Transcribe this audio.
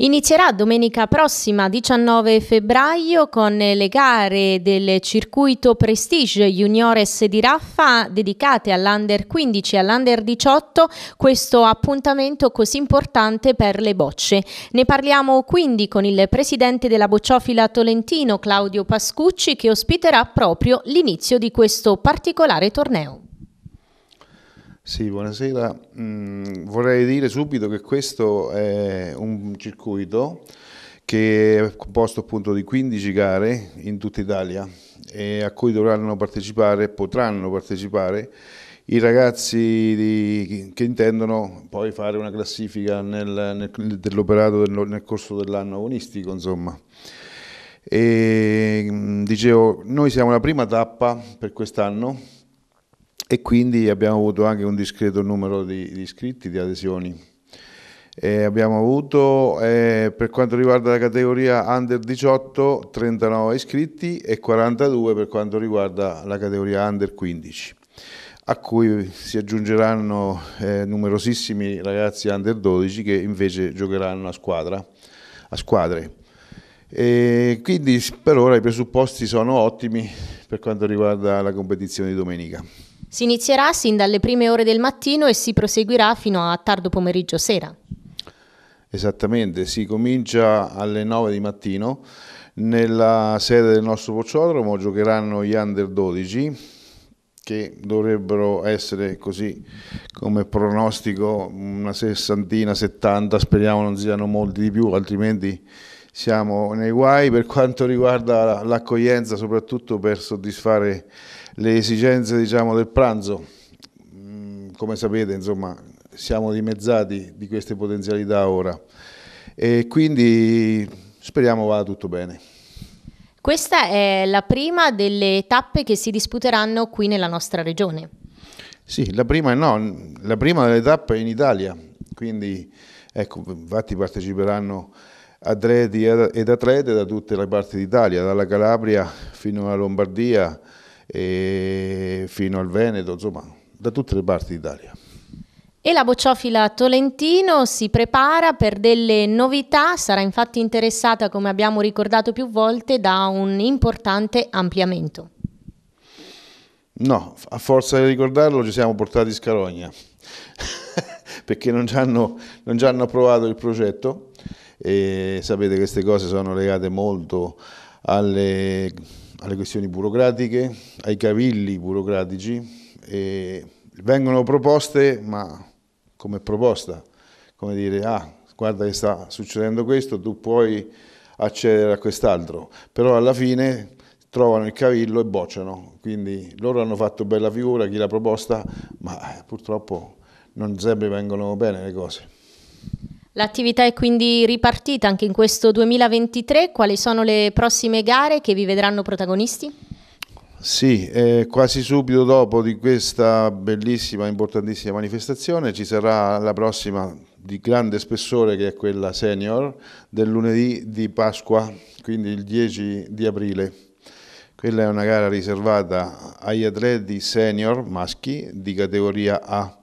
Inizierà domenica prossima 19 febbraio con le gare del circuito Prestige Juniores di Raffa dedicate all'Under 15 e all'Under 18, questo appuntamento così importante per le bocce. Ne parliamo quindi con il presidente della bocciofila tolentino Claudio Pascucci che ospiterà proprio l'inizio di questo particolare torneo. Sì, buonasera. Mm, vorrei dire subito che questo è un circuito che è composto appunto di 15 gare in tutta Italia e a cui dovranno partecipare, potranno partecipare i ragazzi di, che intendono poi fare una classifica nel, nel, dell'operato del, nel corso dell'anno agonistico, insomma. E, mm, dicevo, noi siamo la prima tappa per quest'anno e quindi abbiamo avuto anche un discreto numero di, di iscritti, di adesioni. E abbiamo avuto eh, per quanto riguarda la categoria under 18 39 iscritti e 42 per quanto riguarda la categoria under 15 a cui si aggiungeranno eh, numerosissimi ragazzi under 12 che invece giocheranno a, squadra, a squadre. E quindi per ora i presupposti sono ottimi per quanto riguarda la competizione di domenica. Si inizierà sin dalle prime ore del mattino e si proseguirà fino a tardo pomeriggio sera. Esattamente, si comincia alle 9 di mattino. Nella sede del nostro pocciodromo giocheranno gli under 12 che dovrebbero essere così come pronostico una sessantina, settanta, speriamo non siano molti di più, altrimenti siamo nei guai per quanto riguarda l'accoglienza, soprattutto per soddisfare le esigenze diciamo, del pranzo. Mm, come sapete, insomma, siamo dimezzati di queste potenzialità ora e quindi speriamo vada tutto bene. Questa è la prima delle tappe che si disputeranno qui nella nostra regione. Sì, la prima, no, la prima delle tappe è in Italia, quindi ecco, infatti parteciperanno atleti ed atlete da tutte le parti d'Italia, dalla Calabria fino alla Lombardia e fino al Veneto, insomma da tutte le parti d'Italia. E la bocciofila Tolentino si prepara per delle novità, sarà infatti interessata, come abbiamo ricordato più volte, da un importante ampliamento. No, a forza di ricordarlo ci siamo portati in Scalogna, perché non ci hanno, non ci hanno approvato il progetto e sapete che queste cose sono legate molto alle, alle questioni burocratiche, ai cavilli burocratici e vengono proposte ma come proposta, come dire ah guarda che sta succedendo questo, tu puoi accedere a quest'altro, però alla fine trovano il cavillo e bocciano, quindi loro hanno fatto bella figura, chi l'ha proposta, ma purtroppo non sempre vengono bene le cose. L'attività è quindi ripartita anche in questo 2023. Quali sono le prossime gare che vi vedranno protagonisti? Sì, eh, quasi subito dopo di questa bellissima, importantissima manifestazione ci sarà la prossima di grande spessore che è quella senior del lunedì di Pasqua, quindi il 10 di aprile. Quella è una gara riservata agli atleti senior maschi di categoria A